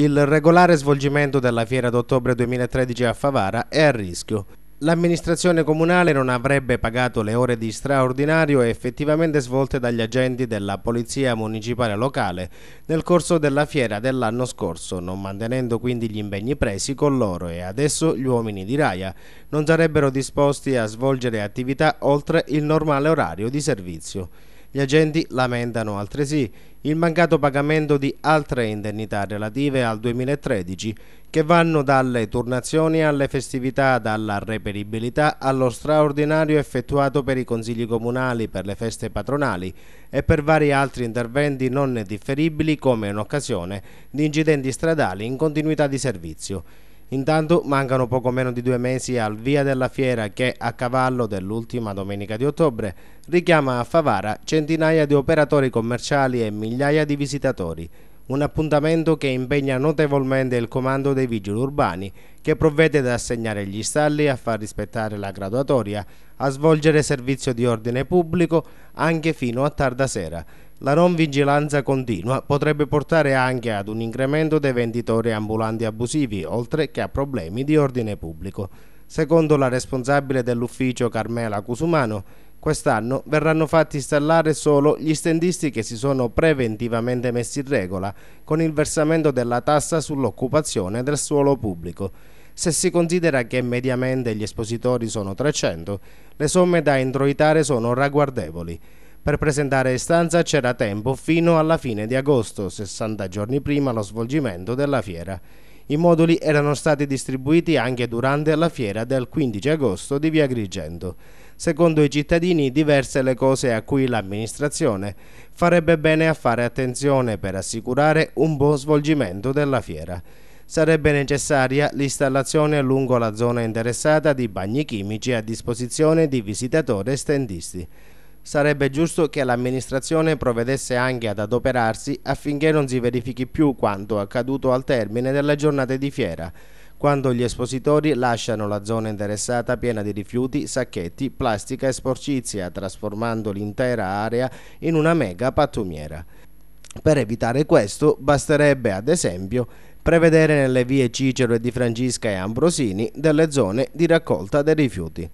Il regolare svolgimento della fiera d'ottobre 2013 a Favara è a rischio. L'amministrazione comunale non avrebbe pagato le ore di straordinario effettivamente svolte dagli agenti della Polizia Municipale Locale nel corso della fiera dell'anno scorso, non mantenendo quindi gli impegni presi con loro e adesso gli uomini di Raia non sarebbero disposti a svolgere attività oltre il normale orario di servizio. Gli agenti lamentano altresì il mancato pagamento di altre indennità relative al 2013 che vanno dalle turnazioni alle festività, dalla reperibilità allo straordinario effettuato per i consigli comunali, per le feste patronali e per vari altri interventi non differibili come un'occasione di incidenti stradali in continuità di servizio. Intanto mancano poco meno di due mesi al via della fiera che a cavallo dell'ultima domenica di ottobre richiama a Favara centinaia di operatori commerciali e migliaia di visitatori. Un appuntamento che impegna notevolmente il comando dei vigili urbani che provvede ad assegnare gli stalli, a far rispettare la graduatoria, a svolgere servizio di ordine pubblico anche fino a tarda sera. La non vigilanza continua potrebbe portare anche ad un incremento dei venditori ambulanti abusivi, oltre che a problemi di ordine pubblico. Secondo la responsabile dell'ufficio Carmela Cusumano, quest'anno verranno fatti installare solo gli stendisti che si sono preventivamente messi in regola con il versamento della tassa sull'occupazione del suolo pubblico. Se si considera che mediamente gli espositori sono 300, le somme da introitare sono ragguardevoli. Per presentare istanza c'era tempo fino alla fine di agosto, 60 giorni prima lo svolgimento della fiera. I moduli erano stati distribuiti anche durante la fiera del 15 agosto di Via Grigento. Secondo i cittadini diverse le cose a cui l'amministrazione farebbe bene a fare attenzione per assicurare un buon svolgimento della fiera sarebbe necessaria l'installazione lungo la zona interessata di bagni chimici a disposizione di visitatori e stendisti. Sarebbe giusto che l'amministrazione provvedesse anche ad adoperarsi affinché non si verifichi più quanto accaduto al termine delle giornate di fiera, quando gli espositori lasciano la zona interessata piena di rifiuti, sacchetti, plastica e sporcizia, trasformando l'intera area in una mega pattumiera. Per evitare questo basterebbe, ad esempio, prevedere nelle vie Cicero e di Francisca e Ambrosini delle zone di raccolta dei rifiuti.